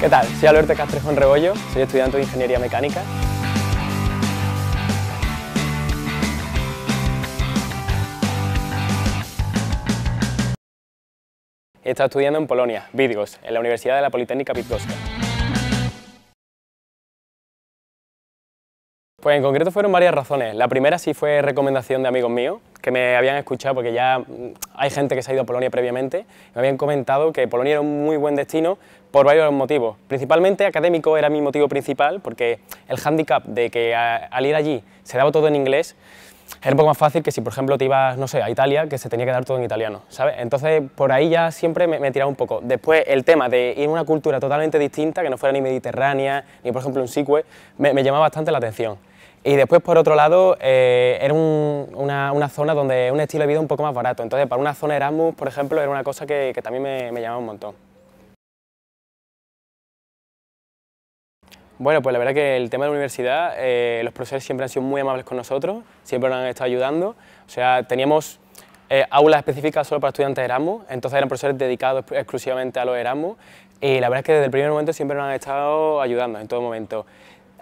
¿Qué tal? Soy Alberto Castrejón Rebollo, soy estudiante de Ingeniería Mecánica. He estado estudiando en Polonia, Bydgoszcz, en la Universidad de la Politécnica Bydgoska. Pues en concreto fueron varias razones. La primera sí fue recomendación de amigos míos que me habían escuchado porque ya mm, hay gente que se ha ido a Polonia previamente. Me habían comentado que Polonia era un muy buen destino por varios motivos. Principalmente académico era mi motivo principal porque el hándicap de que al ir allí se daba todo en inglés era un poco más fácil que si, por ejemplo, te ibas, no sé, a Italia, que se tenía que dar todo en italiano, ¿sabes? Entonces, por ahí ya siempre me, me tiraba un poco. Después, el tema de ir a una cultura totalmente distinta, que no fuera ni mediterránea, ni, por ejemplo, un sicue, me llamaba bastante la atención. Y después, por otro lado, eh, era una, zona donde un estilo de vida un poco más barato. Entonces, para una zona Erasmus, por ejemplo, era una cosa que, también me, llamaba un montón. Bueno, pues la verdad que el tema de la universidad, eh, los profesores siempre han sido muy amables con nosotros, siempre nos han estado ayudando. O sea, teníamos eh, aulas específicas solo para estudiantes Erasmus, entonces eran profesores dedicados exclusivamente a los Erasmus y la verdad es que desde el primer momento siempre nos han estado ayudando en todo momento.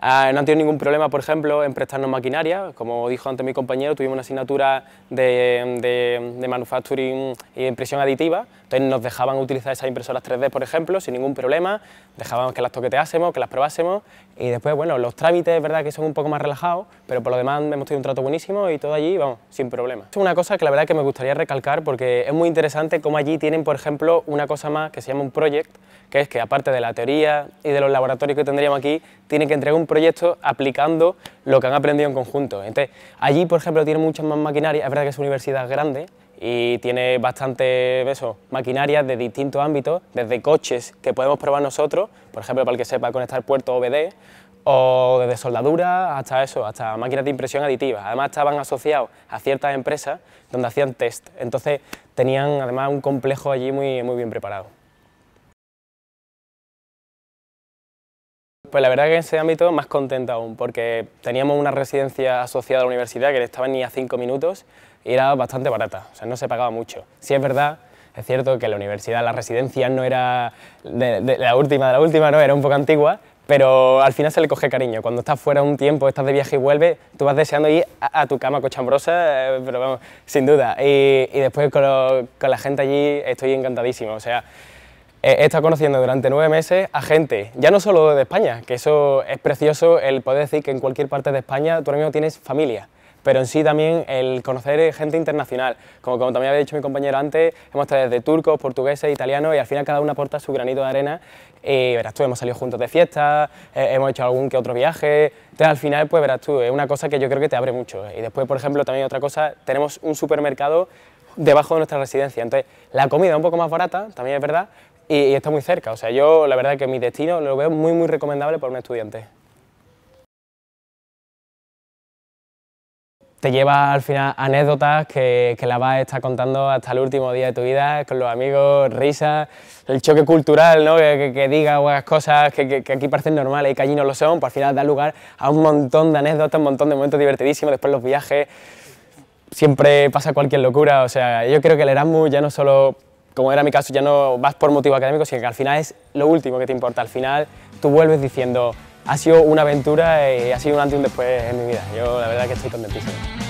Ah, no han tenido ningún problema, por ejemplo, en prestarnos maquinaria. Como dijo antes mi compañero, tuvimos una asignatura de, de, manufacturing y impresión aditiva. Entonces nos dejaban utilizar esas impresoras 3D, por ejemplo, sin ningún problema. dejábamos que las toqueteásemos, que las probásemos. Y después, bueno, los trámites, es verdad que son un poco más relajados, pero por lo demás hemos tenido un trato buenísimo y todo allí, vamos, sin problema. Es una cosa que la verdad que me gustaría recalcar porque es muy interesante cómo allí tienen, por ejemplo, una cosa más que se llama un project, que es que aparte de la teoría y de los laboratorios que tendríamos aquí, tienen que entregar un proyectos aplicando lo que han aprendido en conjunto. Entonces, allí, por ejemplo, tiene muchas más maquinarias, es verdad que es una universidad grande y tiene bastante eso, maquinarias de distintos ámbitos, desde coches que podemos probar nosotros, por ejemplo, para el que sepa conectar puerto OBD, o desde soldadura hasta eso, hasta máquinas de impresión aditiva. Además estaban asociados a ciertas empresas donde hacían test, entonces tenían además un complejo allí muy, muy bien preparado. Pues la verdad que en ese ámbito más contenta aún, porque teníamos una residencia asociada a la universidad que le estaba ni a cinco minutos y era bastante barata, o sea, no se pagaba mucho. Sí es verdad, es cierto que la universidad, la residencia no era de, la última, de la última no, era un poco antigua, pero al final se le coge cariño. Cuando estás fuera un tiempo, estás de viaje y vuelves, tú vas deseando ir a, tu cama cochambrosa, eh, pero vamos, sin duda. Y, después con, con la gente allí estoy encantadísimo, o sea, he estado conociendo durante nueve meses a gente, ya no solo de España, que eso es precioso el poder decir que en cualquier parte de España tú ahora mismo tienes familia, pero en sí también el conocer gente internacional. Como, también había dicho mi compañero antes, hemos estado desde turcos, portugueses, italianos y al final cada uno aporta su granito de arena. Y verás tú, hemos salido juntos de fiesta, eh, hemos hecho algún que otro viaje. Entonces al final, pues verás tú, es una cosa que yo creo que te abre mucho. Y después, por ejemplo, también otra cosa, tenemos un supermercado debajo de nuestra residencia. Entonces, la comida es un poco más barata, también es verdad, y, está muy cerca. O sea, yo la verdad que mi destino lo veo muy, muy recomendable para un estudiante. te lleva al final anécdotas que, la vas a estar contando hasta el último día de tu vida, con los amigos, risas, el choque cultural, ¿no? que, digas cosas que, aquí parecen normales y que allí no lo son, pues al final da lugar a un montón de anécdotas, un montón de momentos divertidísimos, después los viajes, siempre pasa cualquier locura, o sea, yo creo que el Erasmus ya no solo como era mi caso, ya no vas por motivo académico, sino que al final es lo último que te importa. Al final tú vuelves diciendo, ha sido una aventura y ha sido un antes y un después en mi vida. Yo la verdad que estoy contentísimo.